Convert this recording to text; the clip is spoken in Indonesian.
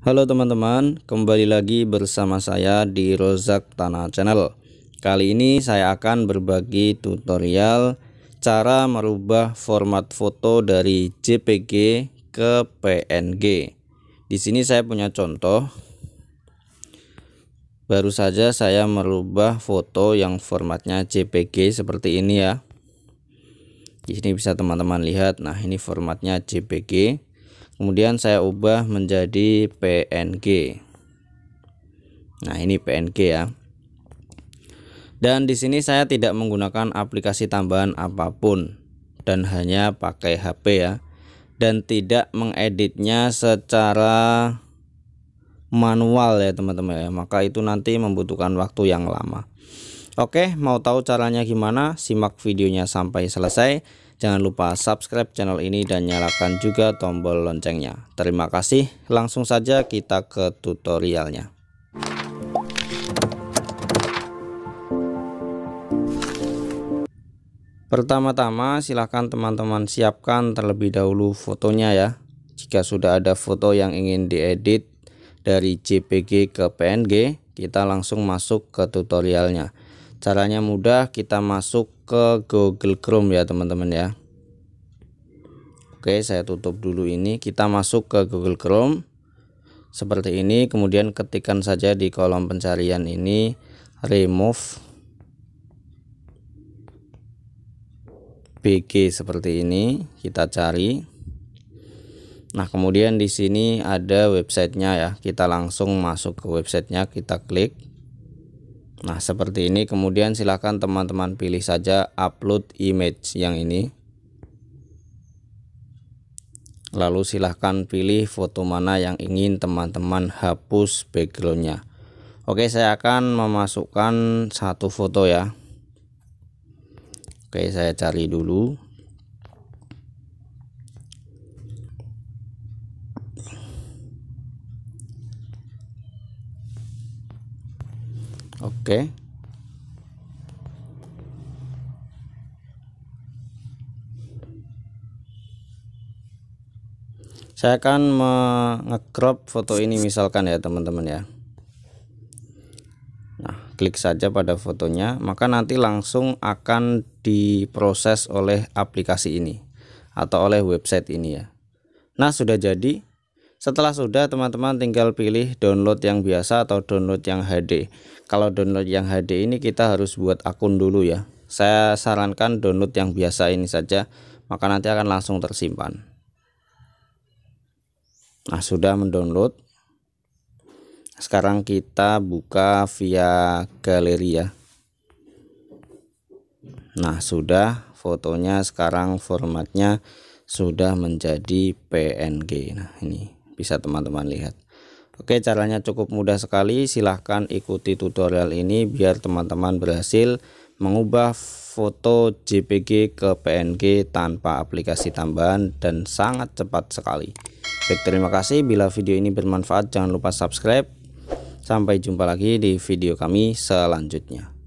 Halo teman-teman, kembali lagi bersama saya di Rozak Tanah Channel. Kali ini saya akan berbagi tutorial cara merubah format foto dari JPG ke PNG. Di sini saya punya contoh. Baru saja saya merubah foto yang formatnya JPG seperti ini ya. Di sini bisa teman-teman lihat. Nah, ini formatnya JPG kemudian saya ubah menjadi PNG nah ini PNG ya dan di sini saya tidak menggunakan aplikasi tambahan apapun dan hanya pakai HP ya dan tidak mengeditnya secara manual ya teman-teman ya maka itu nanti membutuhkan waktu yang lama Oke, mau tahu caranya gimana? Simak videonya sampai selesai. Jangan lupa subscribe channel ini dan nyalakan juga tombol loncengnya. Terima kasih. Langsung saja kita ke tutorialnya. Pertama-tama silahkan teman-teman siapkan terlebih dahulu fotonya ya Jika sudah ada foto yang ingin diedit dari JPG ke PNG Kita langsung masuk ke tutorialnya caranya mudah kita masuk ke Google Chrome ya teman-teman ya Oke saya tutup dulu ini kita masuk ke Google Chrome seperti ini kemudian ketikkan saja di kolom pencarian ini remove BG seperti ini kita cari Nah kemudian di sini ada websitenya ya kita langsung masuk ke websitenya kita klik Nah seperti ini kemudian silahkan teman-teman pilih saja upload image yang ini Lalu silahkan pilih foto mana yang ingin teman-teman hapus backgroundnya Oke saya akan memasukkan satu foto ya Oke saya cari dulu oke saya akan mengecrop foto ini misalkan ya teman-teman ya nah klik saja pada fotonya maka nanti langsung akan diproses oleh aplikasi ini atau oleh website ini ya nah sudah jadi setelah sudah teman-teman tinggal pilih download yang biasa atau download yang HD. Kalau download yang HD ini kita harus buat akun dulu ya. Saya sarankan download yang biasa ini saja maka nanti akan langsung tersimpan. Nah, sudah mendownload. Sekarang kita buka via galeri ya. Nah, sudah fotonya sekarang formatnya sudah menjadi PNG. Nah, ini bisa teman-teman lihat Oke caranya cukup mudah sekali silahkan ikuti tutorial ini biar teman-teman berhasil mengubah foto JPG ke PNG tanpa aplikasi tambahan dan sangat cepat sekali Baik terima kasih bila video ini bermanfaat jangan lupa subscribe Sampai jumpa lagi di video kami selanjutnya